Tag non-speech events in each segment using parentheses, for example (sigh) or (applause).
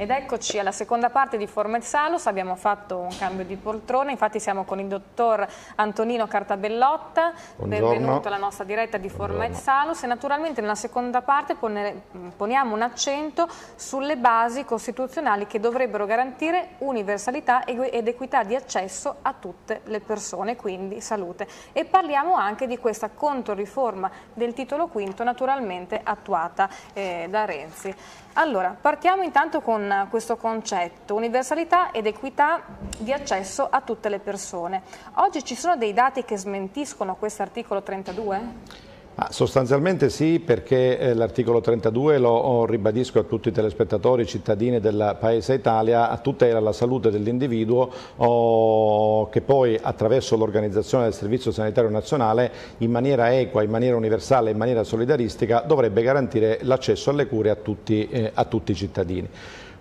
Ed eccoci alla seconda parte di Formet Salus, abbiamo fatto un cambio di poltrone, infatti siamo con il dottor Antonino Cartabellotta, Buongiorno. benvenuto alla nostra diretta di Formet Salus e naturalmente nella seconda parte poniamo un accento sulle basi costituzionali che dovrebbero garantire universalità ed equità di accesso a tutte le persone, quindi salute. E parliamo anche di questa controriforma del titolo quinto naturalmente attuata eh, da Renzi. Allora, partiamo intanto con questo concetto, universalità ed equità di accesso a tutte le persone. Oggi ci sono dei dati che smentiscono questo articolo 32? Ah, sostanzialmente sì, perché eh, l'articolo 32, lo oh, ribadisco a tutti i telespettatori, cittadini del Paese Italia, tutela la salute dell'individuo oh, che poi attraverso l'organizzazione del Servizio Sanitario Nazionale in maniera equa, in maniera universale, in maniera solidaristica dovrebbe garantire l'accesso alle cure a tutti, eh, a tutti i cittadini.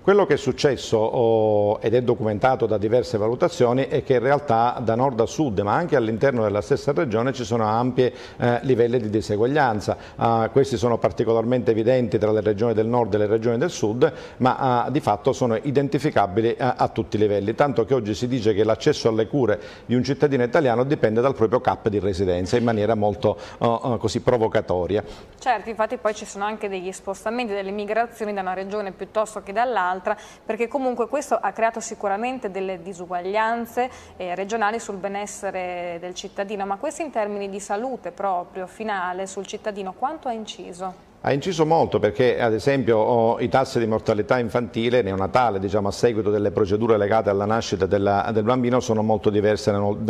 Quello che è successo ed è documentato da diverse valutazioni è che in realtà da nord a sud ma anche all'interno della stessa regione ci sono ampie eh, livelli di diseguaglianza. Uh, questi sono particolarmente evidenti tra le regioni del nord e le regioni del sud ma uh, di fatto sono identificabili uh, a tutti i livelli, tanto che oggi si dice che l'accesso alle cure di un cittadino italiano dipende dal proprio cap di residenza in maniera molto oh, oh, così provocatoria. Certo, infatti poi ci sono anche degli spostamenti, delle migrazioni da una regione piuttosto che dall'altra un'altra, perché comunque questo ha creato sicuramente delle disuguaglianze eh, regionali sul benessere del cittadino, ma questo in termini di salute proprio, finale, sul cittadino, quanto ha inciso? Ha inciso molto perché ad esempio i tassi di mortalità infantile neonatale diciamo, a seguito delle procedure legate alla nascita della, del bambino sono molto diverse nord,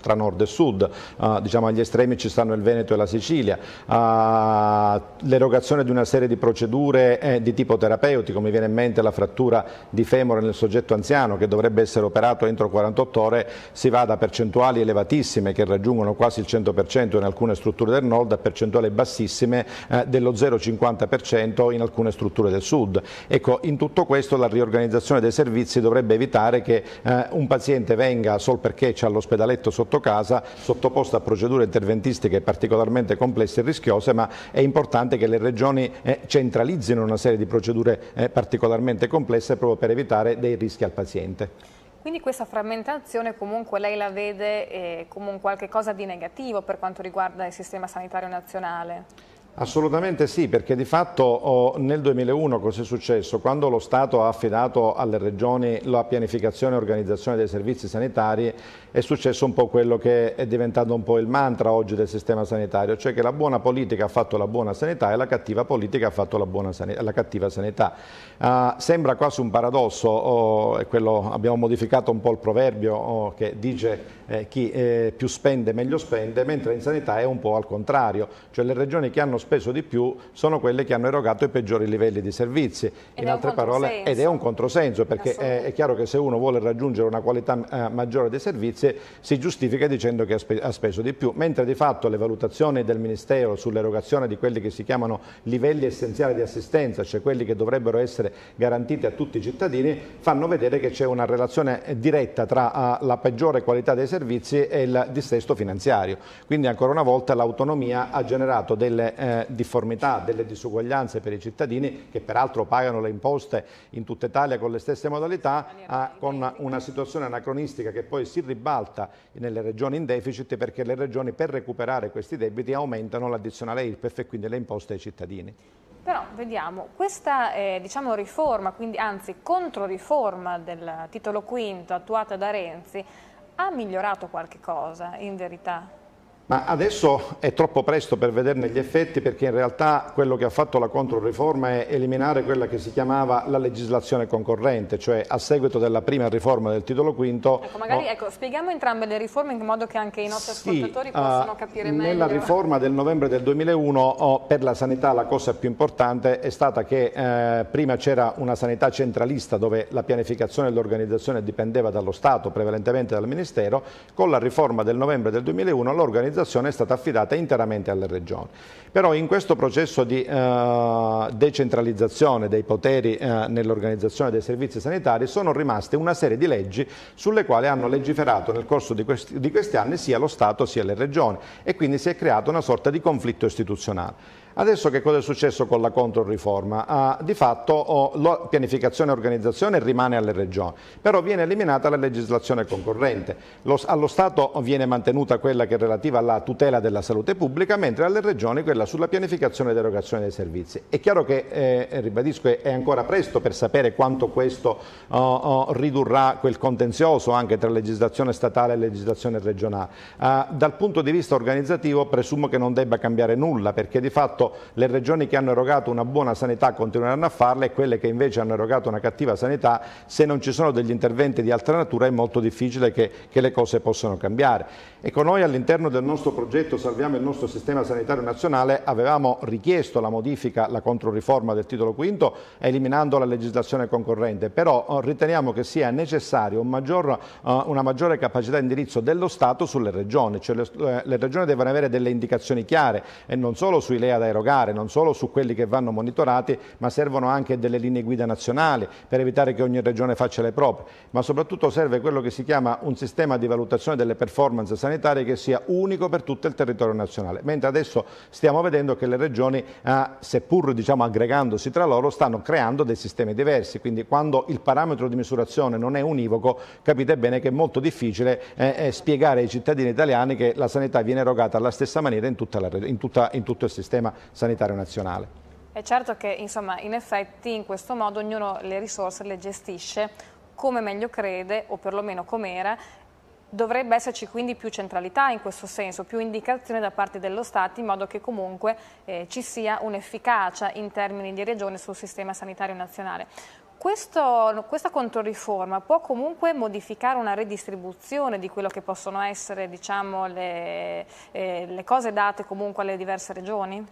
tra nord e sud, uh, diciamo, agli estremi ci stanno il Veneto e la Sicilia, uh, l'erogazione di una serie di procedure eh, di tipo terapeutico, mi viene in mente la frattura di femore nel soggetto anziano che dovrebbe essere operato entro 48 ore, si va da percentuali elevatissime che raggiungono quasi il 100% in alcune strutture del nord a percentuali bassissime eh, dello 0%. 0,50% in alcune strutture del sud. Ecco, in tutto questo la riorganizzazione dei servizi dovrebbe evitare che eh, un paziente venga sol perché c'è l'ospedaletto sotto casa, sottoposto a procedure interventistiche particolarmente complesse e rischiose, ma è importante che le regioni eh, centralizzino una serie di procedure eh, particolarmente complesse proprio per evitare dei rischi al paziente. Quindi questa frammentazione comunque lei la vede eh, come un qualche cosa di negativo per quanto riguarda il sistema sanitario nazionale? Assolutamente sì, perché di fatto oh, nel 2001 cosa è successo? Quando lo Stato ha affidato alle regioni la pianificazione e organizzazione dei servizi sanitari è successo un po' quello che è diventato un po' il mantra oggi del sistema sanitario, cioè che la buona politica ha fatto la buona sanità e la cattiva politica ha fatto la, sanità, la cattiva sanità. Uh, sembra quasi un paradosso, oh, quello, abbiamo modificato un po' il proverbio oh, che dice eh, chi eh, più spende meglio spende, mentre in sanità è un po' al contrario, cioè le regioni che hanno speso di più sono quelle che hanno erogato i peggiori livelli di servizi, ed in altre parole ed è un controsenso perché è, è, chiaro che se uno vuole raggiungere una qualità eh, maggiore dei servizi se, si giustifica dicendo che ha, spe, ha speso di più, mentre di fatto le valutazioni del Ministero sull'erogazione di quelli che si chiamano livelli essenziali di assistenza, cioè quelli che dovrebbero essere garantiti a tutti i cittadini, fanno vedere che c'è una relazione diretta tra ah, la peggiore qualità dei servizi e il dissesto finanziario. Quindi ancora una volta l'autonomia ha generato delle eh, difformità, delle disuguaglianze per i cittadini che peraltro pagano le imposte in tutta Italia con le stesse modalità, eh, con una situazione anacronistica che poi si ribalta alta nelle regioni in deficit perché le regioni per recuperare questi debiti aumentano l'addizionale IRPEF e quindi le imposte ai cittadini. Però vediamo, questa eh, diciamo, riforma, quindi, anzi controriforma del titolo quinto attuata da Renzi ha migliorato qualche cosa in verità? Ma adesso è troppo presto per vederne gli effetti perché in realtà quello che ha fatto la controriforma è eliminare quella che si chiamava la legislazione concorrente, cioè a seguito della prima riforma del titolo quinto. Ecco, magari no, ecco, spieghiamo entrambe le riforme in modo che anche i nostri sì, ascoltatori ah, possano uh, capire meglio. Nella riforma del novembre del 2001 oh, per la sanità la cosa più importante è stata che eh, prima c'era una sanità centralista dove la pianificazione e l'organizzazione dipendeva dallo Stato, prevalentemente dal Ministero, con la riforma del novembre del 2001 l'organizzazione l'organizzazione è stata affidata interamente alle regioni. Però in questo processo di eh, decentralizzazione dei poteri eh, nell'organizzazione dei servizi sanitari sono rimaste una serie di leggi sulle quali hanno legiferato nel corso di questi, di questi anni sia lo Stato sia le regioni e quindi si è creato una sorta di conflitto istituzionale. Adesso che cosa è successo con la controriforma? Ah, di fatto oh, la pianificazione e organizzazione rimane alle regioni, però viene eliminata la legislazione concorrente. Lo, allo Stato viene mantenuta quella che è relativa alla tutela della salute pubblica, mentre alle regioni quella sulla pianificazione ed erogazione dei servizi. È chiaro che, eh, ribadisco, è ancora presto per sapere quanto questo oh, oh ridurrà quel contenzioso anche tra legislazione statale e legislazione regionale. Ah, dal punto di vista organizzativo presumo che non debba cambiare nulla, perché di fatto fatto le regioni che hanno erogato una buona sanità continueranno a farla e quelle che invece hanno erogato una cattiva sanità, se non ci sono degli interventi di altra natura è molto difficile che, che le cose possano cambiare. Ecco, noi all'interno del nostro progetto Salviamo il nostro sistema sanitario nazionale avevamo richiesto la modifica, la controriforma del titolo V eliminando la legislazione concorrente, però oh, riteniamo che sia necessaria un maggior, eh, una maggiore capacità di indirizzo dello Stato sulle regioni, cioè le, eh, le regioni devono avere delle indicazioni chiare e non solo sui LEA dai erogare, non solo su quelli che vanno monitorati, ma servono anche delle linee guida nazionali per evitare che ogni regione faccia le proprie, ma soprattutto serve quello che si chiama un sistema di valutazione delle performance sanitarie che sia unico per tutto il territorio nazionale, mentre adesso stiamo vedendo che le regioni, eh, seppur diciamo, aggregandosi tra loro, stanno creando dei sistemi diversi, quindi quando il parametro di misurazione non è univoco, capite bene che è molto difficile eh, eh spiegare ai cittadini italiani che la sanità viene erogata alla stessa maniera in, la, in, tutta, in tutto il sistema sanitario nazionale. È certo che insomma, in effetti in questo modo ognuno le risorse le gestisce come meglio crede o perlomeno com'era Dovrebbe esserci quindi più centralità in questo senso, più indicazione da parte dello Stato in modo che comunque eh, ci sia un'efficacia in termini di regione sul sistema sanitario nazionale questo, questa controriforma può comunque modificare una redistribuzione di quello che possono essere diciamo, le, eh, le cose date comunque alle diverse regioni?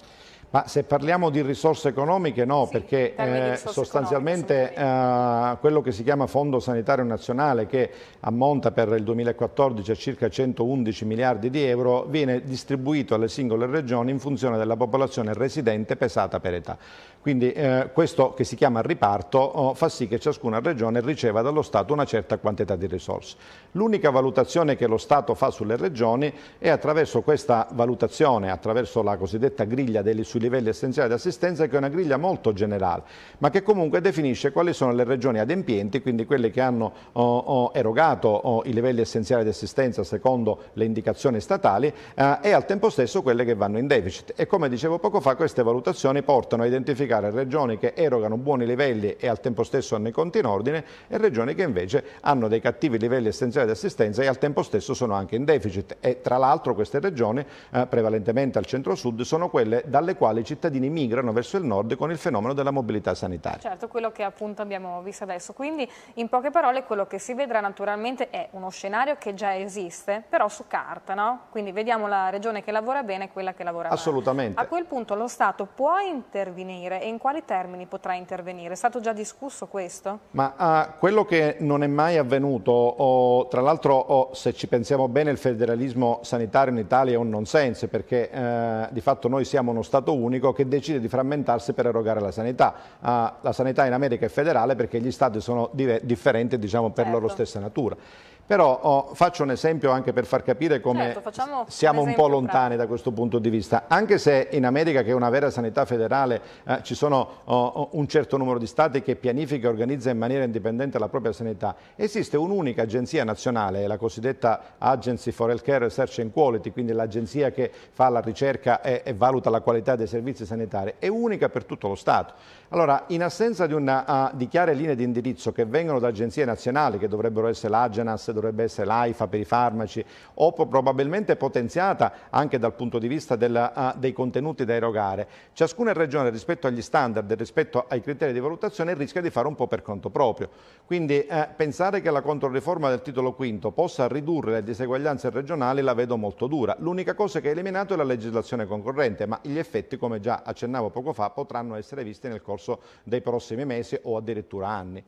Ma se parliamo di risorse economiche no, sì, perché eh, sostanzialmente eh, quello che si chiama Fondo Sanitario Nazionale che ammonta per il 2014 a circa 111 miliardi di euro viene distribuito alle singole regioni in funzione della popolazione residente pesata per età. Quindi eh, questo che si chiama riparto oh, fa sì che ciascuna regione riceva dallo Stato una certa quantità di risorse. L'unica valutazione che lo Stato fa sulle regioni è attraverso questa valutazione, attraverso la cosiddetta griglia degli suddetti livelli essenziali di assistenza che è una griglia molto generale, ma che comunque definisce quali sono le regioni adempienti, quindi quelle che hanno oh, oh, erogato oh, i livelli essenziali di assistenza secondo le indicazioni statali eh, e al tempo stesso quelle che vanno in deficit. E come dicevo poco fa, queste valutazioni portano a identificare regioni che erogano buoni livelli e al tempo stesso hanno i conti in ordine e regioni che invece hanno dei cattivi livelli essenziali di assistenza e al tempo stesso sono anche in deficit. E tra l'altro queste regioni, eh, prevalentemente al centro-sud, sono quelle dalle quali quale i cittadini migrano verso il nord con il fenomeno della mobilità sanitaria. Certo, quello che appunto abbiamo visto adesso. Quindi in poche parole quello che si vedrà naturalmente è uno scenario che già esiste, però su carta, no? Quindi vediamo la regione che lavora bene e quella che lavora male. Assolutamente. A quel punto lo Stato può intervenire e in quali termini potrà intervenire? È stato già discusso questo? Ma uh, quello che non è mai avvenuto, oh, tra l'altro oh, se ci pensiamo bene il federalismo sanitario in Italia è un nonsense perché eh, di fatto noi siamo uno Stato unico unico che decide di frammentarsi per erogare la sanità. Uh, la sanità in America è federale perché gli stati sono differenti diciamo, per certo. loro stessa natura. Però oh, faccio un esempio anche per far capire come certo, siamo un, un, po' lontani da questo punto di vista. Anche se in America, che è una vera sanità federale, eh, ci sono oh, oh, un certo numero di stati che pianifica e organizza in maniera indipendente la propria sanità, esiste un'unica agenzia nazionale, la cosiddetta Agency for Healthcare Research and Quality, quindi l'agenzia che fa la ricerca e, e, valuta la qualità dei servizi sanitari, è unica per tutto lo Stato. Allora, in assenza di, una, uh, di chiare linee di indirizzo che vengono da agenzie nazionali, che dovrebbero essere l'Agenas, forse dovrebbe essere l'AIFA per i farmaci o probabilmente potenziata anche dal punto di vista della, uh, dei contenuti da erogare. Ciascuna regione rispetto agli standard e rispetto ai criteri di valutazione rischia di fare un po' per conto proprio. Quindi eh, pensare che la controriforma del titolo V possa ridurre le diseguaglianze regionali la vedo molto dura. L'unica cosa che ha eliminato è la legislazione concorrente, ma gli effetti, come già accennavo poco fa, potranno essere visti nel corso dei prossimi mesi o addirittura anni.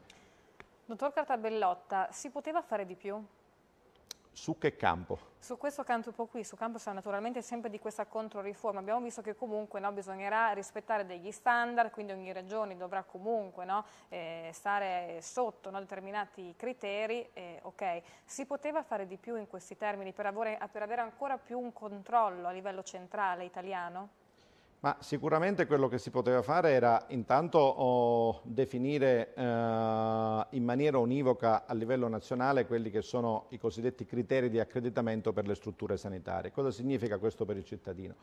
Dottor Cartabellotta, si poteva fare di più? Su che campo? Su questo campo qui, su campo cioè, naturalmente sempre di questa controriforma. Abbiamo visto che comunque no, bisognerà rispettare degli standard, quindi ogni regione dovrà comunque no, eh, stare sotto no, determinati criteri. Eh, okay. Si poteva fare di più in questi termini per avere, per avere ancora più un controllo a livello centrale italiano? Ma sicuramente quello che si poteva fare era intanto oh, definire eh, in maniera univoca a livello nazionale quelli che sono i cosiddetti criteri di accreditamento per le strutture sanitarie. Cosa significa questo per il cittadino?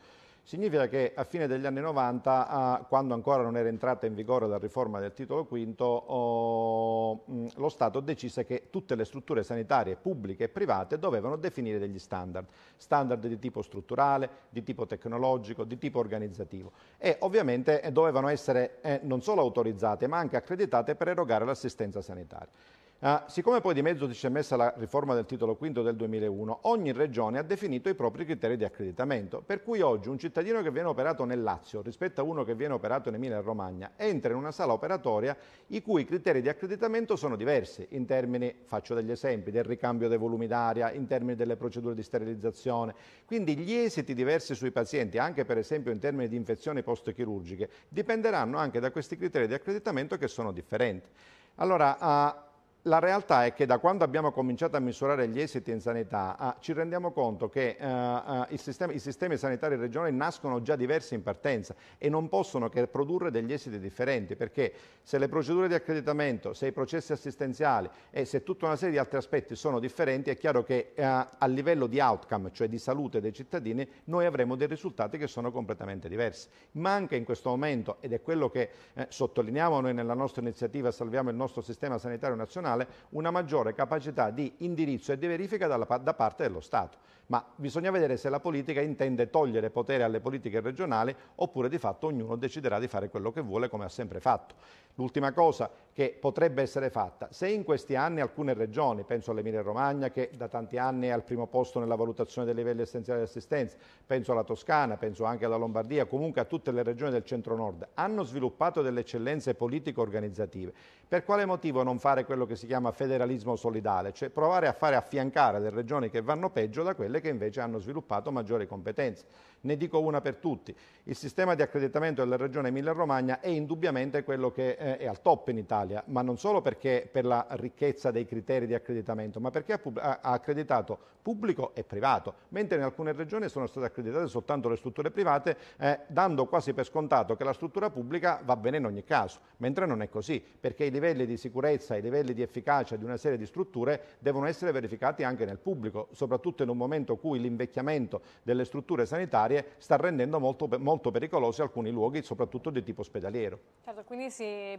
Significa che a fine degli anni 90, eh, ah, quando ancora non era entrata in vigore la riforma del titolo quinto, oh, mm, lo Stato decise che tutte le strutture sanitarie pubbliche e private dovevano definire degli standard, standard di tipo strutturale, di tipo tecnologico, di tipo organizzativo formativo e ovviamente eh, dovevano essere eh, non solo autorizzate ma anche accreditate per erogare l'assistenza sanitaria. Uh, siccome poi di mezzo si è messa la riforma del titolo quinto del 2001, ogni regione ha definito i propri criteri di accreditamento, per cui oggi un cittadino che viene operato nel Lazio rispetto a uno che viene operato in Emilia-Romagna entra in una sala operatoria i cui criteri di accreditamento sono diversi in termini, faccio degli esempi, del ricambio dei volumi d'aria, in termini delle procedure di sterilizzazione, quindi gli esiti diversi sui pazienti, anche per esempio in termini di infezioni post-chirurgiche, dipenderanno anche da questi criteri di accreditamento che sono differenti. Allora, uh, la realtà è che da quando abbiamo cominciato a misurare gli esiti in sanità eh, ci rendiamo conto che eh, eh sistema, i sistemi sanitari regionali nascono già diversi in partenza e non possono che produrre degli esiti differenti perché se le procedure di accreditamento, se i processi assistenziali e se tutta una serie di altri aspetti sono differenti è chiaro che eh, a livello di outcome, cioè di salute dei cittadini, noi avremo dei risultati che sono completamente diversi. Manca in questo momento, ed è quello che eh, sottolineiamo noi nella nostra iniziativa Salviamo il nostro sistema sanitario nazionale, nazionale una maggiore capacità di indirizzo e di verifica da parte dello Stato ma bisogna vedere se la politica intende togliere potere alle politiche regionali oppure di fatto ognuno deciderà di fare quello che vuole come ha sempre fatto. L'ultima cosa che potrebbe essere fatta, se in questi anni alcune regioni, penso all'Emilia Romagna che da tanti anni è al primo posto nella valutazione dei livelli essenziali di assistenza, penso alla Toscana, penso anche alla Lombardia, comunque a tutte le regioni del centro-nord, hanno sviluppato delle eccellenze politico-organizzative, per quale motivo non fare quello che si chiama federalismo solidale, cioè provare a fare affiancare le regioni che vanno peggio da quelle che invece hanno sviluppato maggiori competenze. Ne dico una per tutti. Il sistema di accreditamento della Regione Emilia-Romagna è indubbiamente quello che eh, è al top in Italia, ma non solo perché per la ricchezza dei criteri di accreditamento, ma perché ha accreditato pubblico e privato, mentre in alcune regioni sono state accreditate soltanto le strutture private, eh, dando quasi per scontato che la struttura pubblica va bene in ogni caso, mentre non è così, perché i livelli di sicurezza, i livelli di efficacia di una serie di strutture devono essere verificati anche nel pubblico, soprattutto in un momento in cui l'invecchiamento delle strutture sanitarie sanitarie sta rendendo molto, molto pericolosi alcuni luoghi, soprattutto di tipo ospedaliero. Certo, quindi sì, è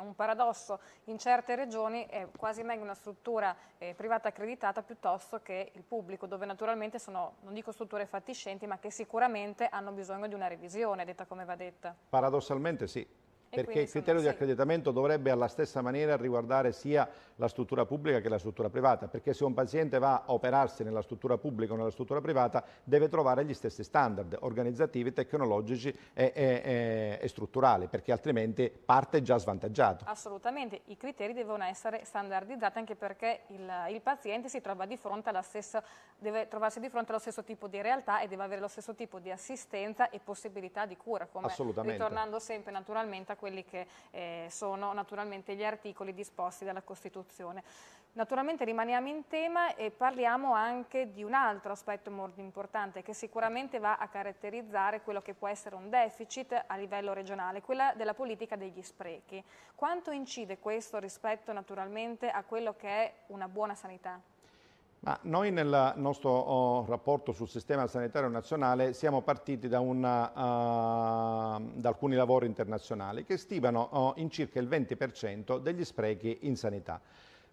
un paradosso, in certe regioni è quasi meglio una struttura eh, privata accreditata piuttosto che il pubblico, dove naturalmente sono, non dico strutture fatiscenti, ma che sicuramente hanno bisogno di una revisione, detta come va detta. Paradossalmente sì perché il criterio sono... di accreditamento dovrebbe alla stessa maniera riguardare sia la struttura pubblica che la struttura privata, perché se un paziente va a operarsi nella struttura pubblica o nella struttura privata deve trovare gli stessi standard organizzativi, tecnologici e, e, e strutturali, perché altrimenti parte già svantaggiato. Assolutamente, i criteri devono essere standardizzati anche perché il, il paziente si trova di fronte alla stessa, deve trovarsi di fronte allo stesso tipo di realtà e deve avere lo stesso tipo di assistenza e possibilità di cura, come ritornando sempre naturalmente a quelli che eh, sono naturalmente gli articoli disposti dalla Costituzione. Naturalmente rimaniamo in tema e parliamo anche di un altro aspetto molto importante che sicuramente va a caratterizzare quello che può essere un deficit a livello regionale, quella della politica degli sprechi. Quanto incide questo rispetto naturalmente a quello che è una buona sanità? Ma noi nel nostro oh, rapporto sul sistema sanitario nazionale siamo partiti da, una, uh, da alcuni lavori internazionali che stimano oh, in circa il 20% degli sprechi in sanità.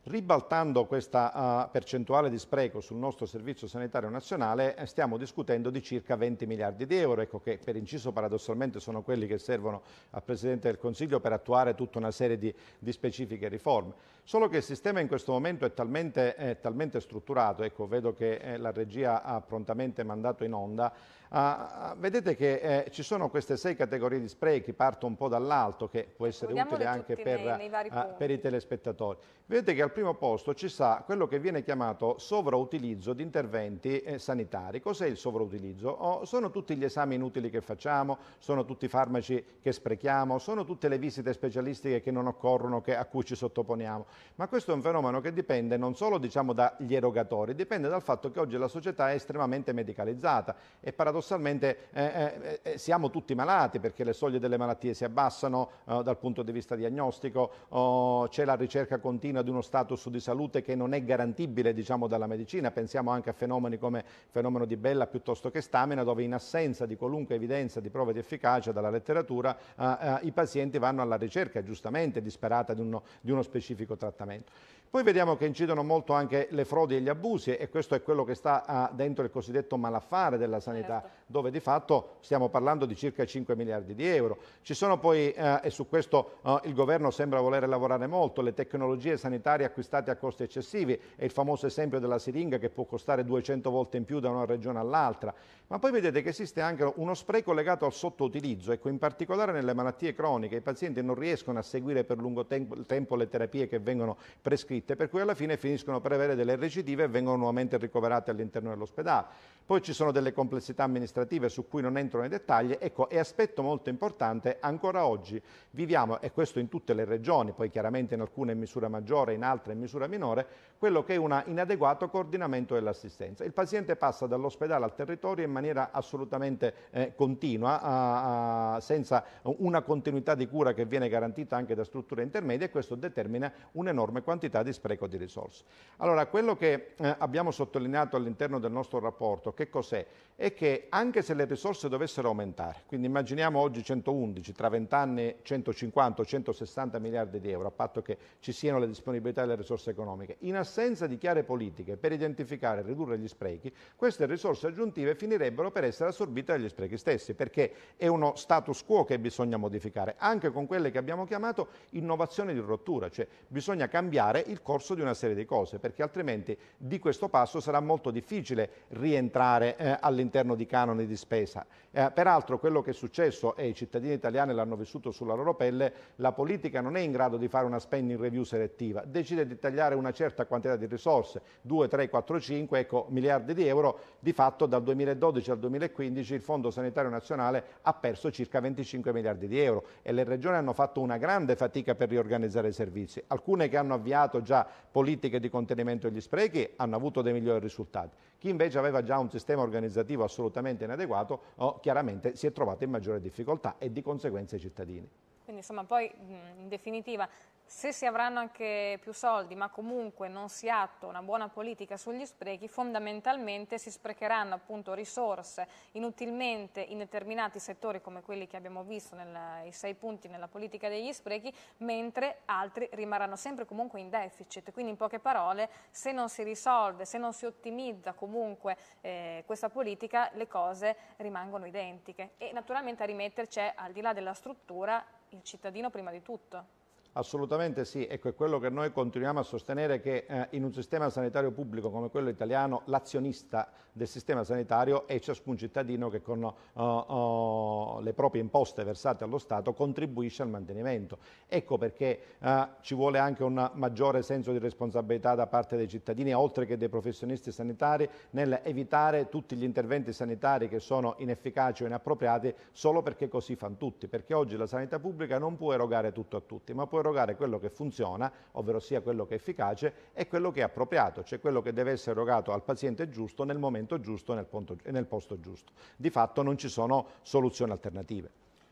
Ribaltando questa ah, percentuale di spreco sul nostro Servizio Sanitario Nazionale eh, stiamo discutendo di circa 20 miliardi di euro, ecco che per inciso paradossalmente sono quelli che servono al Presidente del Consiglio per attuare tutta una serie di, di specifiche riforme. Solo che il sistema in questo momento è talmente, è talmente strutturato, ecco vedo che eh, la regia ha prontamente mandato in onda, Uh, vedete che eh, ci sono queste sei categorie di sprechi, parto un po' dall'alto che può essere Vediamole utile anche per, nei, nei uh, per, i telespettatori. Vedete che al primo posto ci sta quello che viene chiamato sovrautilizzo di interventi eh, sanitari. Cos'è il sovrautilizzo? Oh, sono tutti gli esami inutili che facciamo, sono tutti i farmaci che sprechiamo, sono tutte le visite specialistiche che non occorrono, che, a cui ci sottoponiamo. Ma questo è un fenomeno che dipende non solo diciamo, dagli erogatori, dipende dal fatto che oggi la società è estremamente medicalizzata e paradossalmente paradossalmente eh, eh, eh, siamo tutti malati perché le soglie delle malattie si abbassano eh, dal punto di vista diagnostico, oh, c'è la ricerca continua di uno status di salute che non è garantibile diciamo, dalla medicina, pensiamo anche a fenomeni come il fenomeno di Bella piuttosto che Stamina dove in assenza di qualunque evidenza di prove di efficacia dalla letteratura eh, eh, i pazienti vanno alla ricerca giustamente disperata di uno, di uno specifico trattamento. Poi vediamo che incidono molto anche le frodi e gli abusi e questo è quello che sta dentro il cosiddetto malaffare della sanità. Certo dove di fatto stiamo parlando di circa 5 miliardi di euro. Ci sono poi, eh, e su questo eh, il governo sembra voler lavorare molto, le tecnologie sanitarie acquistate a costi eccessivi, è il famoso esempio della siringa che può costare 200 volte in più da una regione all'altra, ma poi vedete che esiste anche uno spreco legato al sottoutilizzo, ecco, in particolare nelle malattie croniche, i pazienti non riescono a seguire per lungo tempo le terapie che vengono prescritte, per cui alla fine finiscono per avere delle recidive e vengono nuovamente ricoverate all'interno dell'ospedale. Poi ci sono delle complessità amministrative amministrative su cui non entro nei dettagli, ecco, è aspetto molto importante, ancora oggi viviamo, e questo in tutte le regioni, poi chiaramente in alcune in misura maggiore, in altre in misura minore, quello che è un inadeguato coordinamento dell'assistenza. Il paziente passa dall'ospedale al territorio in maniera assolutamente eh, continua, a, a, senza una continuità di cura che viene garantita anche da strutture intermedie e questo determina un'enorme quantità di spreco di risorse. Allora, quello che eh, abbiamo sottolineato all'interno del nostro rapporto, che cos'è? È che anche se le risorse dovessero aumentare, quindi immaginiamo oggi 111, tra 20 anni 150 o 160 miliardi di euro, a patto che ci siano le disponibilità e le risorse economiche, in assenza di chiare politiche per identificare e ridurre gli sprechi, queste risorse aggiuntive finirebbero per essere assorbite dagli sprechi stessi, perché è uno status quo che bisogna modificare, anche con quelle che abbiamo chiamato innovazioni di rottura, cioè bisogna cambiare il corso di una serie di cose, perché altrimenti di questo passo sarà molto difficile rientrare eh, all'interno di casa canoni di spesa. Eh, peraltro quello che è successo, e i cittadini italiani l'hanno vissuto sulla loro pelle, la politica non è in grado di fare una spending review selettiva, decide di tagliare una certa quantità di risorse, 2, 3, 4, 5 ecco, miliardi di euro, di fatto dal 2012 al 2015 il Fondo Sanitario Nazionale ha perso circa 25 miliardi di euro e le regioni hanno fatto una grande fatica per riorganizzare i servizi, alcune che hanno avviato già politiche di contenimento degli sprechi hanno avuto dei migliori risultati. Chi invece aveva già un sistema organizzativo assolutamente inadeguato oh, chiaramente si è trovato in maggiore difficoltà e di conseguenza i cittadini. Quindi insomma poi in definitiva se si avranno anche più soldi, ma comunque non si attua una buona politica sugli sprechi, fondamentalmente si sprecheranno appunto risorse inutilmente in determinati settori come quelli che abbiamo visto nei sei punti nella politica degli sprechi, mentre altri rimarranno sempre comunque in deficit. Quindi in poche parole, se non si risolve, se non si ottimizza comunque eh, questa politica, le cose rimangono identiche. E naturalmente a rimetterci è, al di là della struttura, il cittadino prima di tutto. Assolutamente sì, ecco è quello che noi continuiamo a sostenere che eh, in un sistema sanitario pubblico come quello italiano l'azionista del sistema sanitario è ciascun cittadino che con uh, uh, le proprie imposte versate allo Stato contribuisce al mantenimento. Ecco perché uh, ci vuole anche un maggiore senso di responsabilità da parte dei cittadini oltre che dei professionisti sanitari nel evitare tutti gli interventi sanitari che sono inefficaci o inappropriati solo perché così fanno tutti, perché oggi la sanità pubblica non può erogare tutto a tutti, ma può erogare quello che funziona, ovvero sia quello che è efficace, e quello che è appropriato, cioè quello che deve essere erogato al paziente giusto, nel momento giusto e nel, nel posto giusto. Di fatto non ci sono soluzioni alternative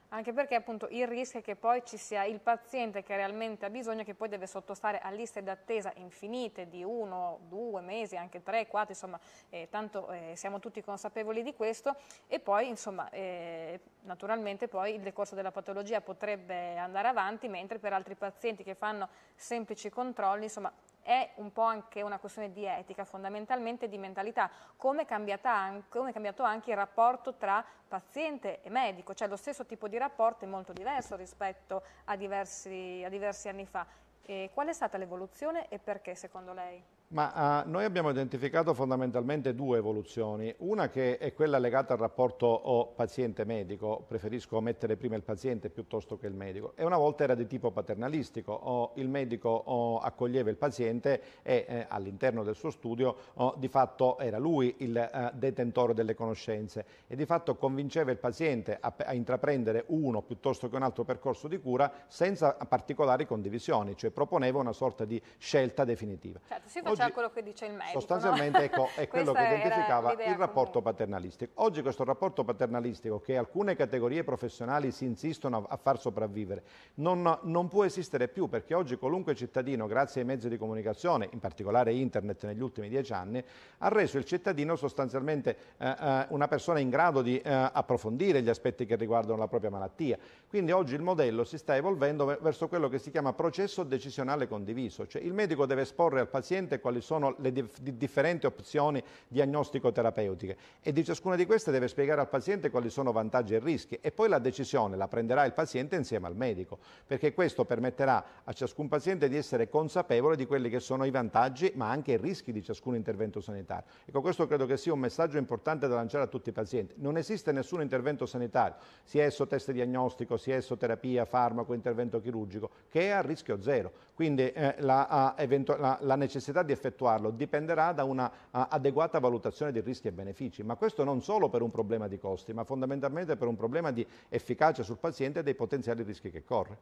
anche perché appunto il rischio è che poi ci sia il paziente che realmente ha bisogno che poi deve sottostare a liste d'attesa infinite di uno, due mesi, anche tre, quattro, insomma eh, tanto eh, siamo tutti consapevoli di questo e poi insomma eh, naturalmente poi il decorso della patologia potrebbe andare avanti mentre per altri pazienti che fanno semplici controlli insomma è un po' anche una questione di etica, fondamentalmente di mentalità, come è, come è cambiato anche il rapporto tra paziente e medico, cioè lo stesso tipo di rapporto è molto diverso rispetto a diversi, a diversi anni fa. E qual è stata l'evoluzione e perché secondo lei? Ma uh, noi abbiamo identificato fondamentalmente due evoluzioni, una che è quella legata al rapporto oh, paziente-medico, preferisco mettere prima il paziente piuttosto che il medico, e una volta era di tipo paternalistico, o oh, il medico o oh, accoglieva il paziente e eh, all'interno del suo studio o, di fatto era lui il eh, detentore delle conoscenze e di fatto convinceva il paziente a, a intraprendere uno piuttosto che un altro percorso di cura senza particolari condivisioni, cioè proponeva una sorta di scelta definitiva. Certo, oggi, quello che dice il medico. Sostanzialmente no? ecco, è (laughs) quello che identificava il rapporto comunque. paternalistico. Oggi questo rapporto paternalistico che alcune categorie professionali si insistono a, far sopravvivere non, non può esistere più perché oggi qualunque cittadino, grazie ai mezzi di comunicazione, in particolare internet negli ultimi dieci anni, ha reso il cittadino sostanzialmente eh, eh una persona in grado di eh, approfondire gli aspetti che riguardano la propria malattia. Quindi oggi il modello si sta evolvendo verso quello che si chiama processo decisionale condiviso, cioè il medico deve esporre al paziente qual quali sono le dif differenti opzioni diagnostico-terapeutiche e di ciascuna di queste deve spiegare al paziente quali sono vantaggi e rischi e poi la decisione la prenderà il paziente insieme al medico, perché questo permetterà a ciascun paziente di essere consapevole di quelli che sono i vantaggi ma anche i rischi di ciascun intervento sanitario. Ecco, questo credo che sia un messaggio importante da lanciare a tutti i pazienti. Non esiste nessun intervento sanitario, sia esso test diagnostico, sia esso terapia, farmaco, intervento chirurgico, che è a rischio zero. Quindi eh, la, la, la necessità di effettuarlo dipenderà da una adeguata valutazione di rischi e benefici, ma questo non solo per un problema di costi, ma fondamentalmente per un problema di efficacia sul paziente e dei potenziali rischi che corre.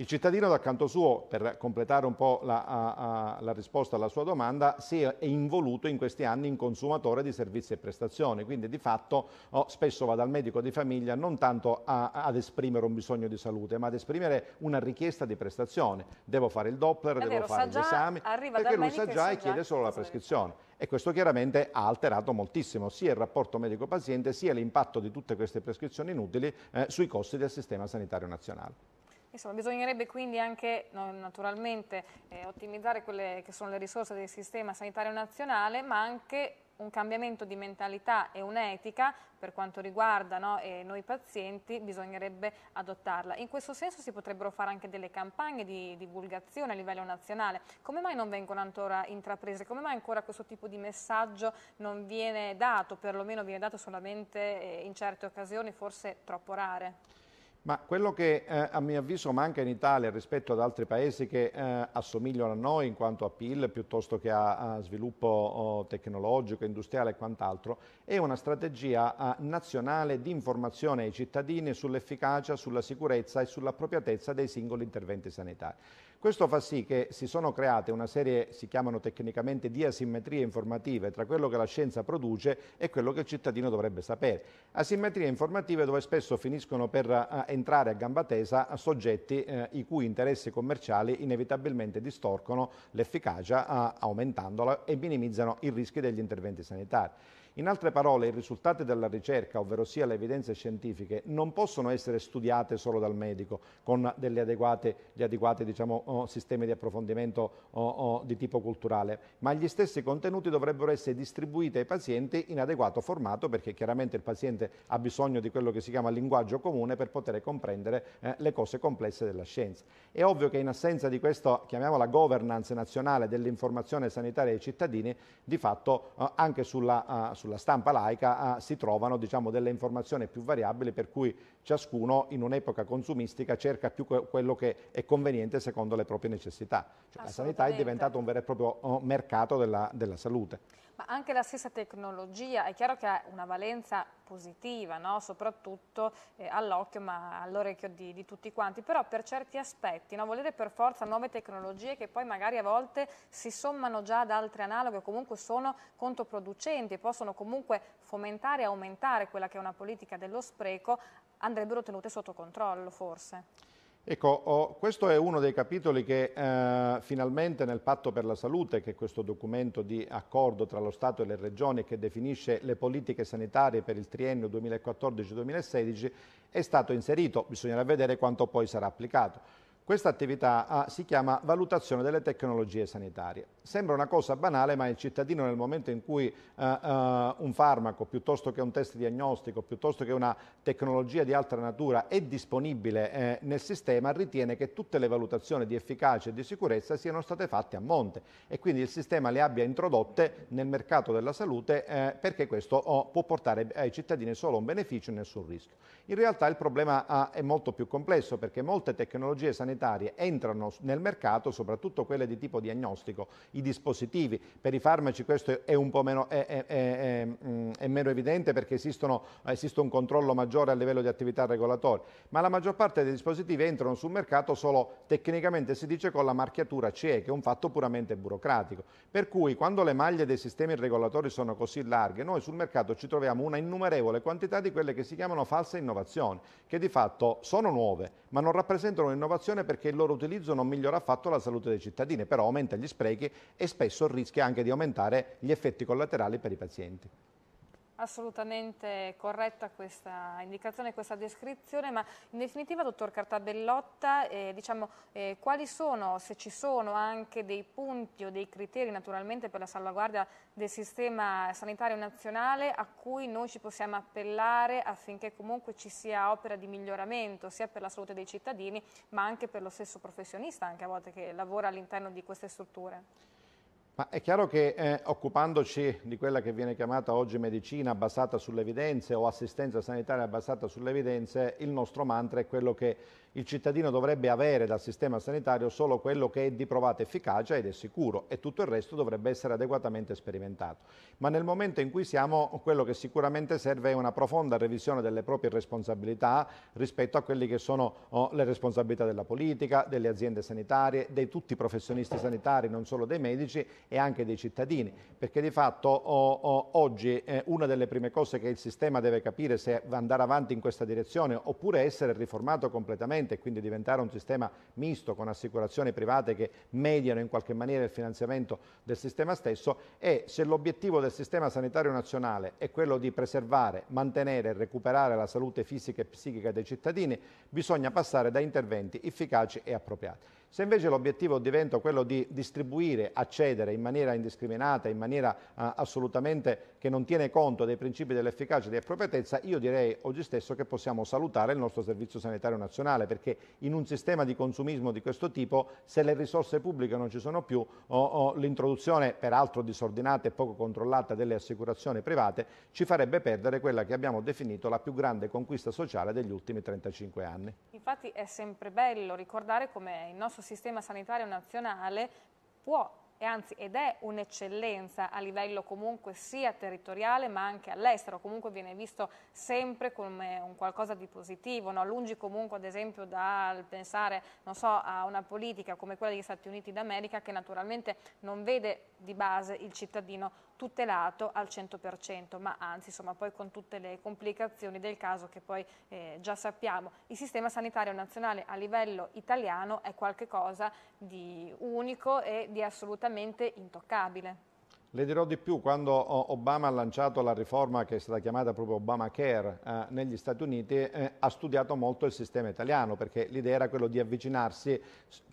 Il cittadino dal canto suo, per completare un po' la, a, a, la, risposta alla sua domanda, si è involuto in questi anni in consumatore di servizi e prestazioni, quindi di fatto oh, spesso va dal medico di famiglia non tanto a, ad esprimere un bisogno di salute, ma ad esprimere una richiesta di prestazione. Devo fare il Doppler, vero, devo fare gli esami, perché lui sa già e chiede solo la prescrizione. E questo chiaramente ha alterato moltissimo sia il rapporto medico-paziente sia l'impatto di tutte queste prescrizioni inutili eh, sui costi del sistema sanitario nazionale. Insomma, bisognerebbe quindi anche no, naturalmente eh, ottimizzare quelle che sono le risorse del sistema sanitario nazionale, ma anche un cambiamento di mentalità e un'etica per quanto riguarda no, eh, noi pazienti bisognerebbe adottarla. In questo senso si potrebbero fare anche delle campagne di divulgazione a livello nazionale. Come mai non vengono ancora intraprese? Come mai ancora questo tipo di messaggio non viene dato, perlomeno viene dato solamente eh, in certe occasioni, forse troppo rare? Ma quello che eh, a mio avviso manca in Italia rispetto ad altri paesi che eh, assomigliano a noi in quanto a PIL piuttosto che a, a sviluppo oh, tecnologico, industriale e quant'altro, è una strategia eh, nazionale di informazione ai cittadini sull'efficacia, sulla sicurezza e sull'appropriatezza dei singoli interventi sanitari. Questo fa sì che si sono create una serie, si chiamano tecnicamente di asimmetrie informative tra quello che la scienza produce e quello che il cittadino dovrebbe sapere. Asimmetrie informative dove spesso finiscono per eh, entrare a gamba tesa a soggetti eh, i cui interessi commerciali inevitabilmente distorcono l'efficacia eh, aumentandola e minimizzano i rischi degli interventi sanitari. In altre parole, i risultati della ricerca, ovvero sia le evidenze scientifiche, non possono essere studiate solo dal medico con degli adeguati, adeguati diciamo, oh, sistemi di approfondimento oh, oh, di tipo culturale, ma gli stessi contenuti dovrebbero essere distribuiti ai pazienti in adeguato formato perché chiaramente il paziente ha bisogno di quello che si chiama linguaggio comune per poter comprendere eh, le cose complesse della scienza. È ovvio che in assenza di questa, chiamiamola governance nazionale dell'informazione sanitaria ai cittadini, di fatto eh, anche sulla, eh, sulla stampa laica ah, si trovano diciamo, delle informazioni più variabili per cui ciascuno in un'epoca consumistica cerca più que quello che è conveniente secondo le proprie necessità. Cioè, la sanità è diventata un vero e proprio oh, mercato della, della salute. Ma anche la stessa tecnologia è chiaro che ha una valenza positiva, no? soprattutto eh, all'occhio ma all'orecchio di, di, tutti quanti, però per certi aspetti, no? volere per forza nuove tecnologie che poi magari a volte si sommano già ad altre analoghe o comunque sono controproducenti e possono comunque fomentare e aumentare quella che è una politica dello spreco, andrebbero tenute sotto controllo forse. Ecco, oh, questo è uno dei capitoli che eh, finalmente nel patto per la salute, che è questo documento di accordo tra lo Stato e le regioni che definisce le politiche sanitarie per il triennio 2014-2016, è stato inserito, bisognerà vedere quanto poi sarà applicato. Questa attività ah, si chiama valutazione delle tecnologie sanitarie. Sembra una cosa banale, ma il cittadino nel momento in cui uh, uh, un farmaco, piuttosto che un test diagnostico, piuttosto che una tecnologia di altra natura è disponibile eh, nel sistema, ritiene che tutte le valutazioni di efficacia e di sicurezza siano state fatte a monte e quindi il sistema le abbia introdotte nel mercato della salute eh, perché questo oh, può portare ai cittadini solo un beneficio e nessun rischio. In realtà il problema ah, è molto più complesso perché molte tecnologie sanitarie complementari entrano nel mercato, soprattutto quelle di tipo diagnostico, i dispositivi. Per i farmaci questo è un po' meno, è, è, è, è meno evidente perché esistono, esiste un controllo maggiore a livello di attività regolatoria, ma la maggior parte dei dispositivi entrano sul mercato solo tecnicamente si dice con la marchiatura CE, che è un fatto puramente burocratico. Per cui quando le maglie dei sistemi regolatori sono così larghe, noi sul mercato ci troviamo una innumerevole quantità di quelle che si chiamano false innovazioni, che di fatto sono nuove, ma non rappresentano un'innovazione perché il loro utilizzo non migliora affatto la salute dei cittadini, però aumenta gli sprechi e spesso rischia anche di aumentare gli effetti collaterali per i pazienti assolutamente corretta questa indicazione, questa descrizione, ma in definitiva, dottor Cartabellotta, eh, diciamo, eh, quali sono, se ci sono anche dei punti o dei criteri naturalmente per la salvaguardia del sistema sanitario nazionale a cui noi ci possiamo appellare affinché comunque ci sia opera di miglioramento sia per la salute dei cittadini ma anche per lo stesso professionista, anche a volte che lavora all'interno di queste strutture? Ma è chiaro che eh, occupandoci di quella che viene chiamata oggi medicina basata sulle evidenze o assistenza sanitaria basata sulle evidenze, il nostro mantra è quello che il cittadino dovrebbe avere dal sistema sanitario solo quello che è di provata efficacia ed è sicuro e tutto il resto dovrebbe essere adeguatamente sperimentato. Ma nel momento in cui siamo, quello che sicuramente serve è una profonda revisione delle proprie responsabilità rispetto a quelle che sono oh, le responsabilità della politica, delle aziende sanitarie, di tutti i professionisti sanitari, non solo dei medici e anche dei cittadini, perché di fatto oh, oh, oggi eh, una delle prime cose che il sistema deve capire se andare avanti in questa direzione oppure essere riformato completamente e quindi diventare un sistema misto con assicurazioni private che mediano in qualche maniera il finanziamento del sistema stesso è se l'obiettivo del sistema sanitario nazionale è quello di preservare, mantenere e recuperare la salute fisica e psichica dei cittadini, bisogna passare da interventi efficaci e appropriati. Se invece l'obiettivo diventa quello di distribuire, accedere in maniera indiscriminata, in maniera eh, assolutamente che non tiene conto dei principi dell'efficacia e dell'appropriatezza, io direi oggi stesso che possiamo salutare il nostro Servizio Sanitario Nazionale, perché in un sistema di consumismo di questo tipo, se le risorse pubbliche non ci sono più, oh, oh, l'introduzione, peraltro disordinata e poco controllata, delle assicurazioni private ci farebbe perdere quella che abbiamo definito la più grande conquista sociale degli ultimi 35 anni. Infatti è sempre bello ricordare come il nostro nostro sistema sanitario nazionale può e anzi ed è un'eccellenza a livello comunque sia territoriale ma anche all'estero, comunque viene visto sempre come un qualcosa di positivo, no? lungi comunque ad esempio dal pensare non so, a una politica come quella degli Stati Uniti d'America che naturalmente non vede di base il cittadino tutelato al 100%, ma anzi insomma, poi con tutte le complicazioni del caso che poi eh, già sappiamo. Il sistema sanitario nazionale a livello italiano è qualcosa di unico e di assolutamente intoccabile. Le dirò di più, quando Obama ha lanciato la riforma che è stata chiamata proprio Obamacare eh, negli Stati Uniti, eh, ha studiato molto il sistema italiano perché l'idea era quella di avvicinarsi,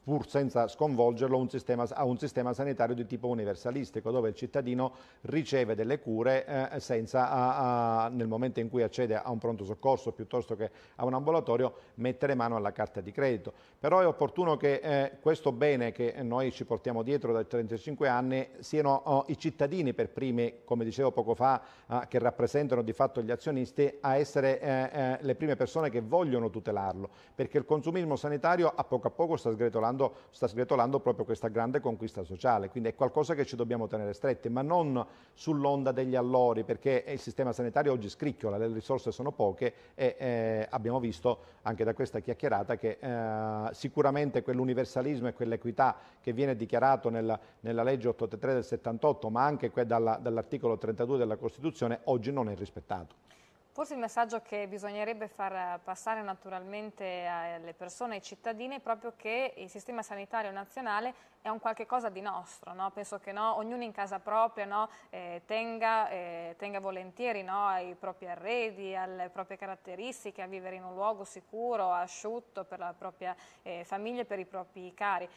pur senza sconvolgerlo, un sistema, a un sistema sanitario di tipo universalistico, dove il cittadino riceve delle cure eh, senza, a, a, nel momento in cui accede a un pronto soccorso piuttosto che a un ambulatorio, mettere mano alla carta di credito. Però è opportuno che eh, questo bene che noi ci portiamo dietro da 35 anni siano oh, i cittadini cittadini per primi, come dicevo poco fa, eh, che rappresentano di fatto gli azionisti, a essere eh, eh, le prime persone che vogliono tutelarlo, perché il consumismo sanitario a poco a poco sta sgretolando, sta sgretolando proprio questa grande conquista sociale, quindi è qualcosa che ci dobbiamo tenere stretti, ma non sull'onda degli allori, perché il sistema sanitario oggi scricchiola, le risorse sono poche e eh, abbiamo visto anche da questa chiacchierata che eh, sicuramente quell'universalismo e quell'equità che viene dichiarato nella, nella legge 883 del 78, ma ma anche dalla, dall'articolo 32 della Costituzione, oggi non è rispettato. Forse il messaggio che bisognerebbe far passare naturalmente alle persone, ai cittadini, è proprio che il sistema sanitario nazionale è un qualche cosa di nostro, no? penso che no, ognuno in casa propria no? eh, tenga, eh, tenga, volentieri ai propri arredi, alle proprie caratteristiche, a vivere in un luogo sicuro, asciutto per la propria eh, famiglia e per i propri cari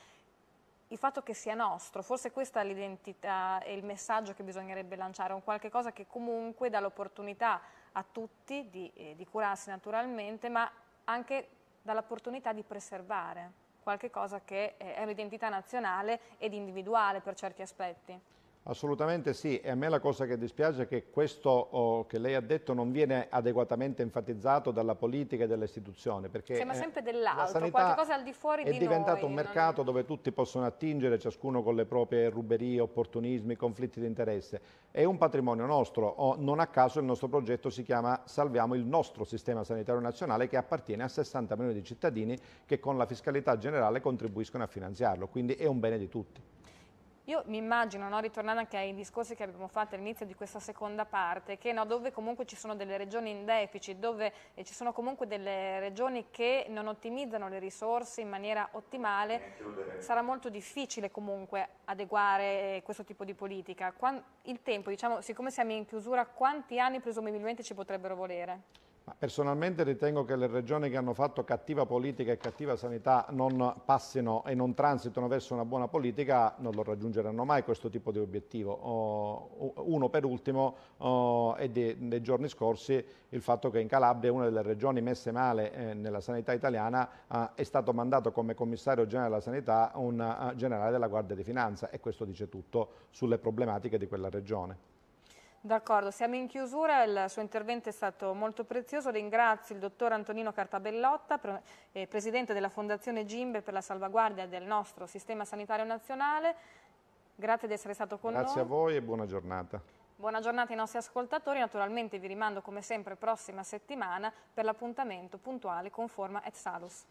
il fatto che sia nostro, forse questa è l'identità e il messaggio che bisognerebbe lanciare, un qualche cosa che comunque dà l'opportunità a tutti di, eh, di curarsi naturalmente, ma anche dall'opportunità di preservare qualche cosa che eh, è un'identità nazionale ed individuale per certi aspetti. Assolutamente sì, e a me la cosa che dispiace è che questo oh, che lei ha detto non viene adeguatamente enfatizzato dalla politica e dalle istituzioni. Perché Sembra sempre dell'altro, qualcosa al di fuori di noi. È diventato un mercato non... dove tutti possono attingere, ciascuno con le proprie ruberie, opportunismi, conflitti di interesse. È un patrimonio nostro, oh, non a caso il nostro progetto si chiama Salviamo il nostro sistema sanitario nazionale che appartiene a 60 milioni di cittadini che con la fiscalità generale contribuiscono a finanziarlo, quindi è un bene di tutti. Io mi immagino, no, ritornando anche ai discorsi che abbiamo fatto all'inizio di questa seconda parte, che no, dove comunque ci sono delle regioni in deficit, dove eh, ci sono comunque delle regioni che non ottimizzano le risorse in maniera ottimale, sarà molto difficile comunque adeguare eh, questo tipo di politica. il tempo, diciamo, siccome siamo in chiusura, quanti anni presumibilmente ci potrebbero volere? Personalmente ritengo che le regioni che hanno fatto cattiva politica e cattiva sanità non passino e non transitano verso una buona politica, non lo raggiungeranno mai questo tipo di obiettivo. Oh, uno per ultimo oh, è dei giorni scorsi il fatto che in Calabria una delle regioni messe male eh, nella sanità italiana è stato mandato come commissario generale della sanità un eh, generale della Guardia di Finanza e questo dice tutto sulle problematiche di quella regione. D'accordo, siamo in chiusura, il suo intervento è stato molto prezioso, ringrazio il dottor Antonino Cartabellotta, pre eh, presidente della Fondazione Gimbe per la salvaguardia del nostro sistema sanitario nazionale, grazie di essere stato con grazie noi. Grazie a voi e buona giornata. Buona giornata ai nostri ascoltatori, naturalmente vi rimando come sempre prossima settimana per l'appuntamento puntuale con Forma et Salus.